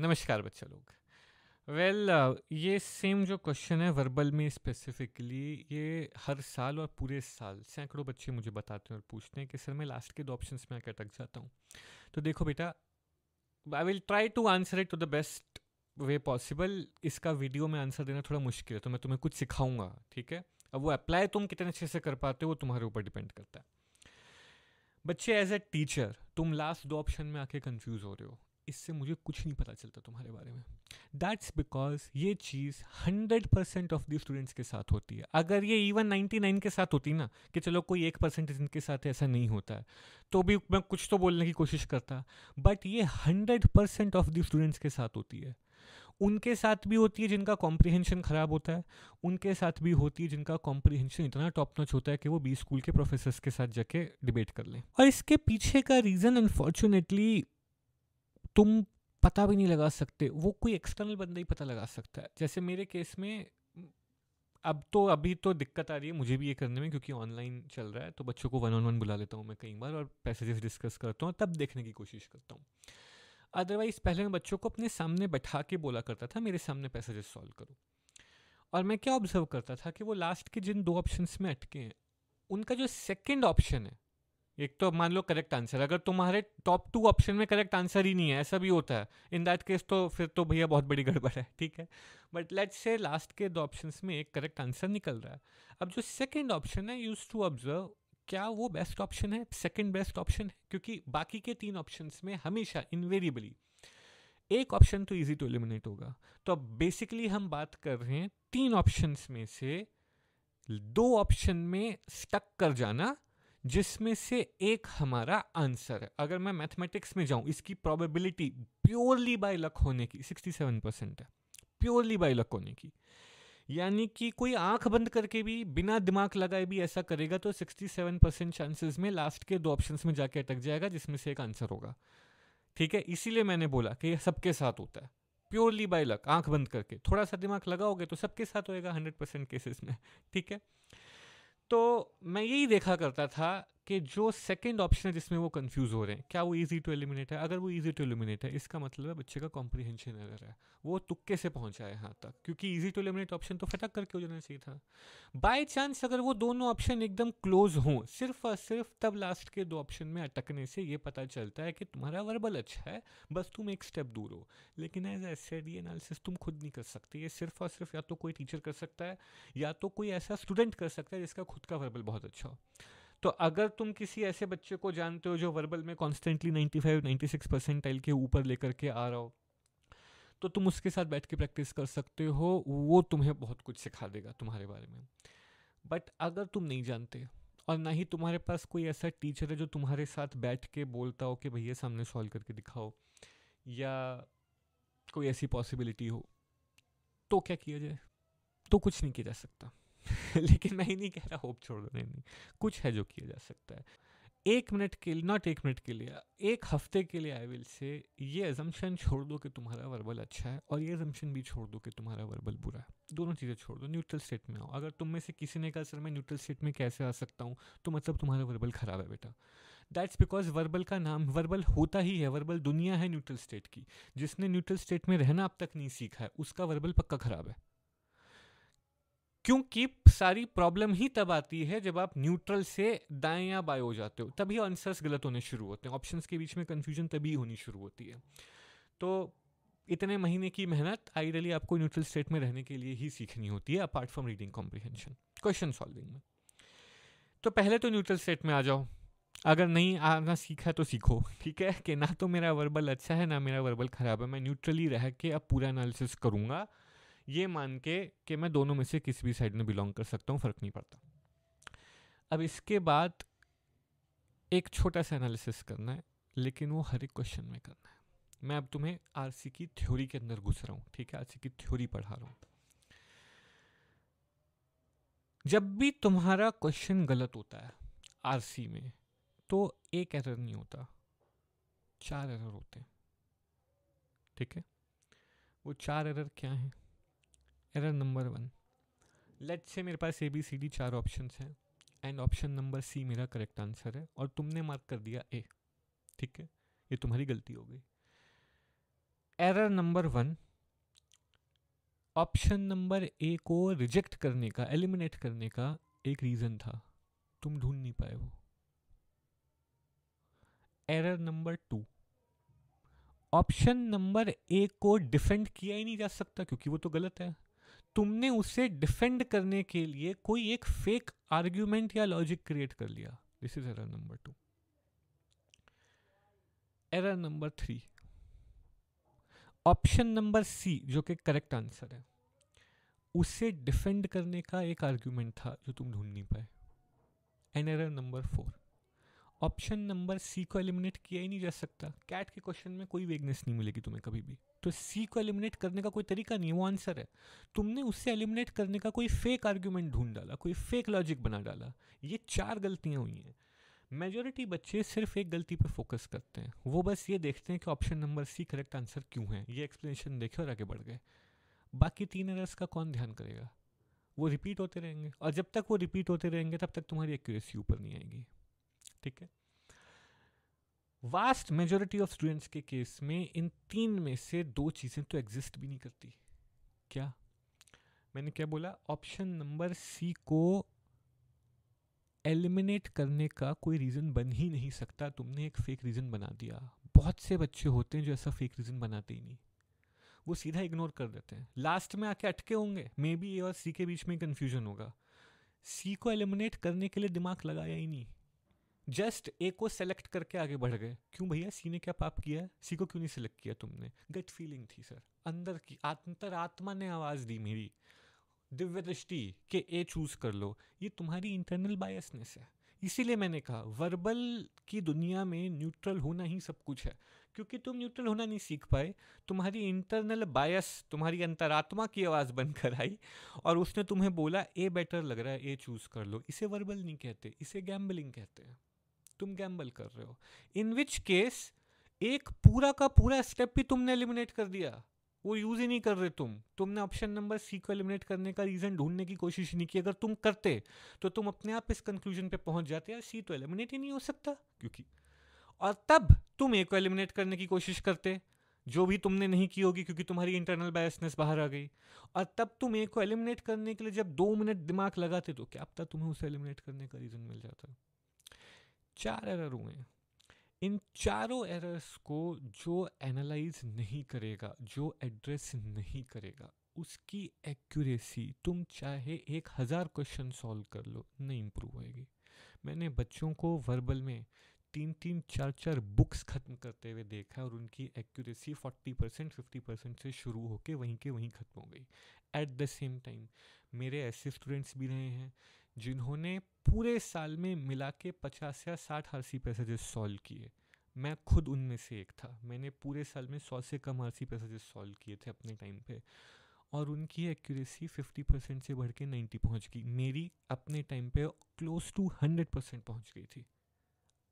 नमस्कार बच्चा लोग वेल well, uh, ये सेम जो क्वेश्चन है वर्बल में स्पेसिफिकली ये हर साल और पूरे साल सैकड़ों बच्चे मुझे बताते हैं और पूछते हैं कि सर मैं लास्ट के दो ऑप्शन में आकर अटक जाता हूँ तो देखो बेटा I will try to answer it to the best way possible इसका वीडियो में आंसर देना थोड़ा मुश्किल है तो मैं तुम्हें कुछ सिखाऊंगा ठीक है अब वो अप्लाई तुम कितने अच्छे से कर पाते हो वो तुम्हारे ऊपर डिपेंड करता है बच्चे एज ए टीचर तुम लास्ट दो ऑप्शन में आके कंफ्यूज हो रहे हो इससे मुझे कुछ नहीं पता चलता तुम्हारे बारे में दैट्स बिकॉज ये चीज़ hundred percent of the students के साथ होती है अगर ये इवन नाइन्टी नाइन के साथ होती ना कि चलो कोई एक परसेंट इनके साथ ऐसा नहीं होता है तो भी मैं कुछ तो बोलने की कोशिश करता बट ये hundred percent of the students के साथ होती है उनके साथ भी होती है जिनका कॉम्प्रिहेंशन ख़राब होता है उनके साथ भी होती है जिनका कॉम्प्रिहेंशन इतना टॉप नॉच होता है कि वो बी स्कूल के प्रोफेसर्स के साथ जाके डिबेट कर लें और इसके पीछे का रीज़न अनफॉर्चुनेटली तुम पता भी नहीं लगा सकते वो कोई एक्सटर्नल बंदा ही पता लगा सकता है जैसे मेरे केस में अब तो अभी तो दिक्कत आ रही है मुझे भी ये करने में क्योंकि ऑनलाइन चल रहा है तो बच्चों को वन ऑन वन बुला लेता हूँ मैं कई बार और पैसेजेस डिस्कस करता हूँ तब देखने की कोशिश करता हूँ अदरवाइज़ पहले मैं बच्चों को अपने सामने बैठा के बोला करता था मेरे सामने पैसेजेस सॉल्व करो और मैं क्या ऑब्जर्व करता था कि वो लास्ट के जिन दो ऑप्शन में अटके हैं उनका जो सेकेंड ऑप्शन है एक तो मान लो करेक्ट आंसर अगर तुम्हारे टॉप टू ऑप्शन में करेक्ट आंसर ही नहीं है ऐसा भी होता है इन दैट केस तो फिर तो भैया बहुत बड़ी गड़बड़ है ठीक है बट लेट्स से लास्ट के दो ऑप्शन में एक करेक्ट आंसर निकल रहा है अब जो सेकेंड ऑप्शन है यूज टू ऑब्जर्व क्या वो बेस्ट ऑप्शन है सेकेंड बेस्ट ऑप्शन है क्योंकि बाकी के तीन ऑप्शन में हमेशा इनवेरिएबली एक ऑप्शन तो ईजी टू एलिमिनेट होगा तो अब बेसिकली हम बात कर रहे हैं तीन ऑप्शन में से दो ऑप्शन में स्टक कर जाना जिसमें से एक हमारा आंसर है अगर मैं मैथमेटिक्स में जाऊं इसकी प्रोबेबिलिटी प्योरली बाई लक होने की 67 परसेंट है प्योरली बाय लक होने की यानी कि कोई आंख बंद करके भी बिना दिमाग लगाए भी ऐसा करेगा तो 67 परसेंट चांसेस में लास्ट के दो ऑप्शंस में जाके अटक जाएगा जिसमें से एक आंसर होगा ठीक है इसीलिए मैंने बोला कि यह सबके साथ होता है प्योरली बाय लक आंख बंद करके थोड़ा सा दिमाग लगाओगे तो सबके साथ होएगा हंड्रेड परसेंट केसेस में ठीक है तो मैं यही देखा करता था कि जो सेकेंड ऑप्शन है जिसमें वो कन्फ्यूज हो रहे हैं क्या वो ईजी टू एलिमिनेट है अगर वो ईजी टू एलिमिनेट है इसका मतलब है बच्चे का कॉम्प्रीहेंशन अगर है वो तुक्के से पहुंचा है यहाँ तक क्योंकि ईजी टू एलिमिनेट ऑप्शन तो फटक करके हो जाना चाहिए था बाय चांस अगर वो दोनों ऑप्शन एकदम क्लोज हों सिर्फ और सिर्फ तब लास्ट के दो ऑप्शन में अटकने से ये पता चलता है कि तुम्हारा वर्बल अच्छा है बस तुम एक स्टेप दूर हो लेकिन एज एस सेड ये एनालिसिस तुम खुद नहीं कर सकते ये सिर्फ और सिर्फ या तो कोई टीचर कर सकता है या तो कोई ऐसा स्टूडेंट कर सकता है जिसका खुद का वर्बल बहुत अच्छा हो तो अगर तुम किसी ऐसे बच्चे को जानते हो जो वर्बल में कॉन्स्टेंटली 95 96 परसेंटाइल के ऊपर लेकर के आ रहा हो तो तुम उसके साथ बैठ के प्रैक्टिस कर सकते हो वो तुम्हें बहुत कुछ सिखा देगा तुम्हारे बारे में बट अगर तुम नहीं जानते और ना ही तुम्हारे पास कोई ऐसा टीचर है जो तुम्हारे साथ बैठ के बोलता हो कि भैया सामने सॉल्व करके दिखाओ या कोई ऐसी पॉसिबिलिटी हो तो क्या किया जाए तो कुछ नहीं किया जा सकता लेकिन मैं ही नहीं कह रहा होप छोड़ दो नहीं नहीं कुछ है जो किया जा सकता है एक मिनट के लिए नॉट एक मिनट के लिए एक हफ्ते के लिए आई विल से ये एजम्पन छोड़ दो कि तुम्हारा वर्बल अच्छा है और ये एजम्पन भी छोड़ दो कि तुम्हारा वर्बल बुरा है दोनों चीज़ें छोड़ दो न्यूट्रल स्टेट में आओ अगर तुम में से किसी ने कहा सर मैं न्यूट्रल स्टेट में कैसे आ सकता हूँ तो मतलब तुम्हारा वर्बल ख़राब है बेटा दैट्स बिकॉज वर्बल का नाम वर्बल होता ही है वर्बल दुनिया है न्यूट्रल स्टेट की जिसने न्यूट्रल स्टेट में रहना अब तक नहीं सीखा है उसका वर्बल पक्का ख़राब है क्योंकि सारी प्रॉब्लम ही तब आती है जब आप न्यूट्रल से दाएं या बाएं हो जाते हो तभी आंसर्स गलत होने शुरू होते हैं ऑप्शंस के बीच में कन्फ्यूजन तभी होनी शुरू होती है तो इतने महीने की मेहनत आइडियली आपको न्यूट्रल स्टेट में रहने के लिए ही सीखनी होती है apart from reading comprehension question solving में तो पहले तो न्यूट्रल स्टेट में आ जाओ अगर नहीं आना सीखा तो सीखो ठीक है कि ना तो मेरा वर्बल अच्छा है ना मेरा वर्बल ख़राब है मैं न्यूट्रली रह के अब पूरा एनालिसिस करूँगा ये मान के कि मैं दोनों में से किसी भी साइड में बिलोंग कर सकता हूँ फ़र्क नहीं पड़ता अब इसके बाद एक छोटा सा एनालिसिस करना है लेकिन वो हर एक क्वेश्चन में करना है मैं अब तुम्हें आर की थ्योरी के अंदर घुस रहा हूँ ठीक है आर की थ्योरी पढ़ा रहा हूँ जब भी तुम्हारा क्वेश्चन गलत होता है आर में तो एक एरर नहीं होता चार एरर होते हैं ठीक है वो चार एरर क्या हैं error number one let say मेरे पास ए बी सी डी चार ऑप्शन हैं एंड ऑप्शन नंबर सी मेरा करेक्ट आंसर है और तुमने मार्क कर दिया ए ठीक है ये तुम्हारी गलती हो गई error number one option number A को रिजेक्ट करने का एलिमिनेट करने का एक रीज़न था तुम ढूंढ नहीं पाए वो error number two option number A को डिफेंड किया ही नहीं जा सकता क्योंकि वो तो गलत है तुमने उसे डिफेंड करने के लिए कोई एक फेक आर्ग्यूमेंट या लॉजिक क्रिएट कर लिया this is error number two error number three option number C जो कि करेक्ट आंसर है उसे डिफेंड करने का एक आर्ग्यूमेंट था जो तुम ढूंढ नहीं पाए and error number four option number C को एलिमिनेट किया ही नहीं जा सकता कैट के क्वेश्चन में कोई वेगनेस नहीं मिलेगी तुम्हें कभी भी तो सी को एलिमिनेट करने का कोई तरीका नहीं है वो आंसर है तुमने उससे एलिमिनेट करने का कोई फेक आर्ग्यूमेंट ढूंढ डाला कोई फेक लॉजिक बना डाला ये चार गलतियाँ हुई हैं मेजोरिटी बच्चे सिर्फ एक गलती पर फोकस करते हैं वो बस ये देखते हैं कि option number C correct answer क्यों है ये एक्सप्लेनेशन देखे और आगे बढ़ गए बाकी तीन एरर्स का कौन ध्यान करेगा वो रिपीट होते रहेंगे और जब तक वो रिपीट होते रहेंगे तब तक तुम्हारी एक्यूरेसी ऊपर नहीं आएगी ठीक है वास्ट मेजोरिटी ऑफ स्टूडेंट्स के केस में इन तीन में से दो चीज़ें तो एग्जिस्ट भी नहीं करती क्या मैंने क्या बोला ऑप्शन नंबर सी को एलिमिनेट करने का कोई रीज़न बन ही नहीं सकता तुमने एक फेक रीज़न बना दिया बहुत से बच्चे होते हैं जो ऐसा फेक रीज़न बनाते ही नहीं वो सीधा इग्नोर कर देते हैं लास्ट में आके अटके होंगे मे बी ए और सी के बीच में कंफ्यूजन होगा सी को एलिमिनेट करने के लिए दिमाग लगाया ही नहीं जस्ट ए को सेलेक्ट करके आगे बढ़ गए क्यों भैया सी ने क्या पाप किया सी को क्यों नहीं सेलेक्ट किया तुमने गट फीलिंग थी सर अंदर की अंतर आत्मा ने आवाज़ दी मेरी दिव्य दृष्टि के ए चूज़ कर लो ये तुम्हारी इंटरनल बायसनेस है इसीलिए मैंने कहा वर्बल की दुनिया में न्यूट्रल होना ही सब कुछ है क्योंकि तुम न्यूट्रल होना नहीं सीख पाए तुम्हारी इंटरनल बायस तुम्हारी अंतरात्मा की आवाज़ बनकर आई और उसने तुम्हें बोला ए बेटर लग रहा है ए चूज़ कर लो इसे वर्बल नहीं कहते इसे गैम्बलिंग कहते हैं तुम गैम्बल कर रहे हो इन विच केस एक पूरा का पूरा स्टेप भी तुमने एलिमिनेट कर दिया वो यूज़ ही नहीं कर रहे तुम तुमने ऑप्शन नंबर सी को एलिमिनेट करने का रीज़न ढूंढने की कोशिश नहीं की अगर तुम करते तो तुम अपने आप इस कंक्लूजन पे पहुंच जाते यार सी तो एलिमिनेट ही नहीं हो सकता क्योंकि और तब तुम ए को एलिमिनेट करने की कोशिश करते जो भी तुमने नहीं की होगी क्योंकि तुम्हारी इंटरनल बायसनेस बाहर आ गई और तब तुम ए को एलिमिनेट करने के लिए जब दो मिनट दिमाग लगाते तो क्या पता तुम्हें उसे एलिमिनेट करने का रीज़न मिल जाता चार एरर हुए इन चारों एरर्स को जो एनालाइज नहीं करेगा जो एड्रेस नहीं करेगा उसकी एक्यूरेसी तुम चाहे एक हज़ार क्वेश्चन सॉल्व कर लो नहीं इम्प्रूव होएगी मैंने बच्चों को वर्बल में तीन तीन चार चार बुक्स ख़त्म करते हुए देखा और उनकी accuracy forty percent fifty percent से शुरू होकर वहीं के वहीं ख़त्म हो गई एट द सेम टाइम मेरे ऐसे स्टूडेंट्स भी रहे हैं जिन्होंने पूरे साल में मिला के पचास या साठ आर सी पैसेजेस सॉल्व किए मैं खुद उनमें से एक था मैंने पूरे साल में सौ से कम आर सी पैसेजेस सॉल्व किए थे अपने टाइम पे और उनकी एक्यूरेसी 50 परसेंट से बढ़ के 90 पहुँच गई मेरी अपने टाइम पे क्लोज टू 100 परसेंट पहुँच गई थी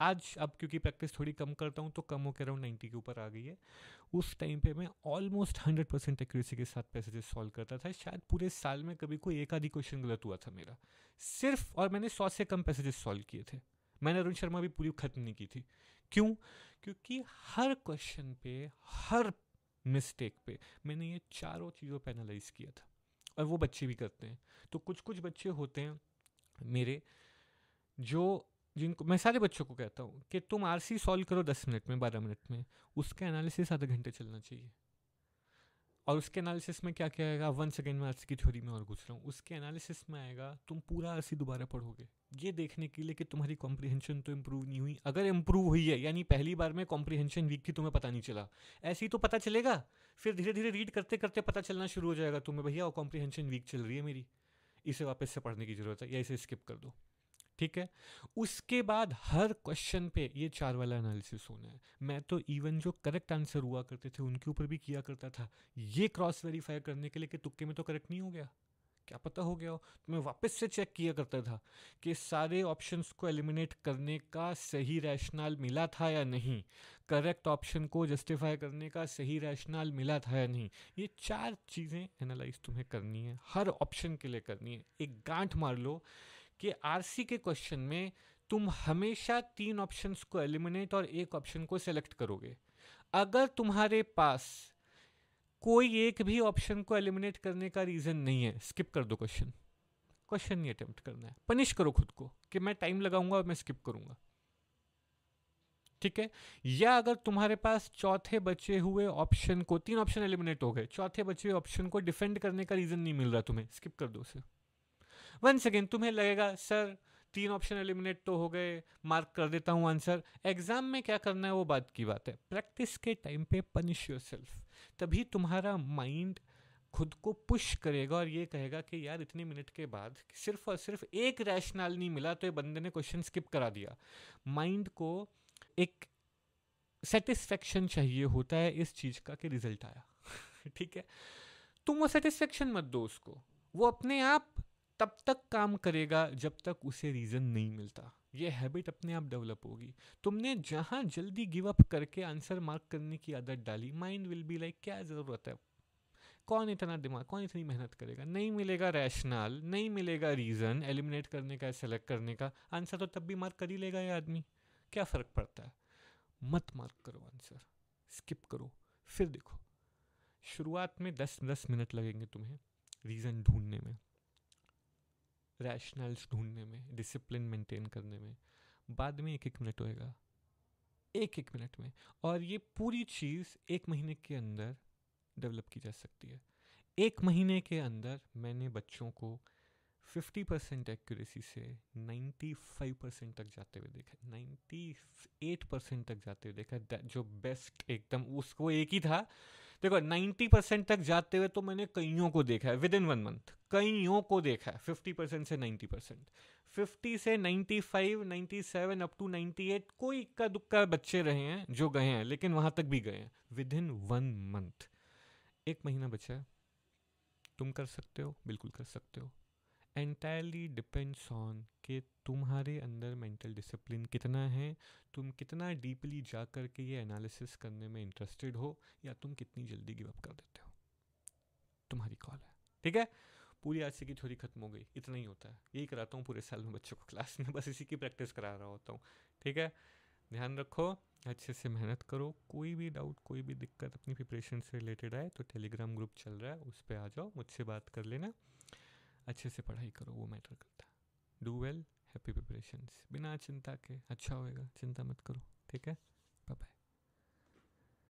आज अब क्योंकि प्रैक्टिस थोड़ी कम करता हूँ तो कम होकर अराउंड नाइन्टी के ऊपर आ गई है उस टाइम पे मैं ऑलमोस्ट हंड्रेड परसेंट एक्यूरेसी के साथ पैसेजेस सॉल्व करता था शायद पूरे साल में कभी कोई एक आधी क्वेश्चन गलत हुआ था मेरा सिर्फ और मैंने सौ से कम पैसेजेस सॉल्व किए थे मैंने अरुण शर्मा भी पूरी खत्म नहीं की थी क्यों क्योंकि हर क्वेश्चन पे हर मिस्टेक पे मैंने ये चारों चीज़ों पर एनालाइज किया था और वो बच्चे भी करते हैं तो कुछ कुछ बच्चे होते हैं मेरे जो जिनको मैं सारे बच्चों को कहता हूँ कि तुम आर सी सॉल्व करो दस मिनट में बारह मिनट में उसका एनालिसिस आधे घंटे चलना चाहिए और उसके एनालिसिस में क्या क्या आएगा वन सेकेंड में आर सी की थ्योरी में और घुस रहा हूँ उसके एनालिसिस में आएगा तुम पूरा आर सी दोबारा पढ़ोगे ये देखने के लिए कि तुम्हारी कॉम्प्रिहेंशन तो इम्प्रूव नहीं हुई अगर इम्प्रूव हुई है यानी पहली बार में कॉम्प्रिहेंशन वीक थी तुम्हें पता नहीं चला ऐसे ही तो पता चलेगा फिर धीरे धीरे रीड करते करते पता चलना शुरू हो जाएगा तुम्हें भैया और कॉम्प्रिहेंशन वीक चल रही है मेरी इसे वापस से पढ़ने की ज़रूरत है या इसे स्किप कर दो ठीक है उसके बाद हर क्वेश्चन पे ये चार वाला एनालिसिस होना है मैं तो इवन जो करेक्ट आंसर हुआ करते थे उनके ऊपर भी किया करता था ये क्रॉस वेरीफाई करने के लिए कि तुक्के में तो करेक्ट नहीं हो गया क्या पता हो गया हो तो मैं वापस से चेक किया करता था कि सारे ऑप्शंस को एलिमिनेट करने का सही रैशनल मिला था या नहीं करेक्ट ऑप्शन को जस्टिफाई करने का सही रैशनल मिला था या नहीं ये चार चीज़ें एनालाइज तुम्हें करनी है हर ऑप्शन के लिए करनी है एक गांठ मार लो कि आरसी के क्वेश्चन में तुम हमेशा तीन ऑप्शंस को एलिमिनेट और एक ऑप्शन को सिलेक्ट करोगे अगर तुम्हारे पास कोई एक भी ऑप्शन को एलिमिनेट करने का रीज़न नहीं है स्किप कर दो क्वेश्चन क्वेश्चन नहीं अटेम्प्ट करना है पनिश करो खुद को कि मैं टाइम लगाऊंगा और मैं स्किप करूंगा ठीक है या अगर तुम्हारे पास चौथे बचे हुए ऑप्शन को तीन ऑप्शन एलिमिनेट हो गए चौथे बचे हुए ऑप्शन को डिफेंड करने का रीज़न नहीं मिल रहा तुम्हें स्किप कर दो उसे वन सेकेंड तुम्हें लगेगा सर तीन ऑप्शन एलिमिनेट तो हो गए मार्क कर देता हूँ आंसर एग्जाम में क्या करना है वो बात की बात है प्रैक्टिस के टाइम पे पनिश योर सेल्फ तभी तुम्हारा माइंड खुद को पुश करेगा और ये कहेगा कि यार इतने मिनट के बाद सिर्फ और सिर्फ एक रैशनल नहीं मिला तो ये बंदे ने क्वेश्चन स्किप करा दिया माइंड को एक सेटिस्फेक्शन चाहिए होता है इस चीज़ का कि रिजल्ट आया ठीक है तुम वो सेटिस्फेक्शन मत दो उसको वो अपने आप तब तक काम करेगा जब तक उसे रीज़न नहीं मिलता ये हैबिट अपने आप डेवलप होगी तुमने जहाँ जल्दी गिव अप करके आंसर मार्क करने की आदत डाली माइंड विल बी लाइक क्या ज़रूरत है कौन इतना दिमाग कौन इतनी मेहनत करेगा नहीं मिलेगा रैशनल नहीं मिलेगा रीज़न एलिमिनेट करने का सेलेक्ट करने का आंसर तो तब भी मार्क कर ही लेगा ये आदमी क्या फ़र्क पड़ता है मत मार्क करो आंसर स्किप करो फिर देखो शुरुआत में दस दस मिनट लगेंगे तुम्हें रीज़न ढूंढने में रैशनल्स ढूंढने में डिसिप्लिन मेंटेन करने में बाद में एक एक मिनट होएगा एक एक मिनट में और ये पूरी चीज़ एक महीने के अंदर डेवलप की जा सकती है एक महीने के अंदर मैंने बच्चों को 50 परसेंट एक्यूरेसी से 95 परसेंट तक जाते हुए देखा 98 परसेंट तक जाते हुए देखा जो बेस्ट एकदम उसको एक ही था देखो 90 परसेंट तक जाते हुए तो मैंने कईयों को देखा है विद इन वन मंथ कईयों को देखा है 50 परसेंट से 90 परसेंट फिफ्टी से 95, 97 अप टू 98 कोई इक्का दुक्का बच्चे रहे हैं जो गए हैं लेकिन वहां तक भी गए हैं विद इन वन मंथ एक महीना बचा है तुम कर सकते हो बिल्कुल कर सकते हो एंटायरली डिपेंड्स ऑन कि तुम्हारे अंदर मेंटल डिसिप्लिन कितना है तुम कितना डीपली जा कर के ये एनालिसिस करने में इंटरेस्टेड हो या तुम कितनी जल्दी गिव अप कर देते हो तुम्हारी कॉल है ठीक है पूरी आज से की थोड़ी खत्म हो गई इतना ही होता है यही कराता हूँ पूरे साल में बच्चों को क्लास में बस इसी की प्रैक्टिस करा रहा होता हूँ ठीक है ध्यान रखो अच्छे से मेहनत करो कोई भी डाउट कोई भी दिक्कत अपनी प्रिपरेशन से रिलेटेड आए तो टेलीग्राम ग्रुप चल रहा है उस पर आ जाओ मुझसे बात कर लेना अच्छे से पढ़ाई करो वो मैटर करता है डू वेल हैप्पी प्रिपरेशन बिना चिंता के अच्छा होएगा चिंता मत करो ठीक है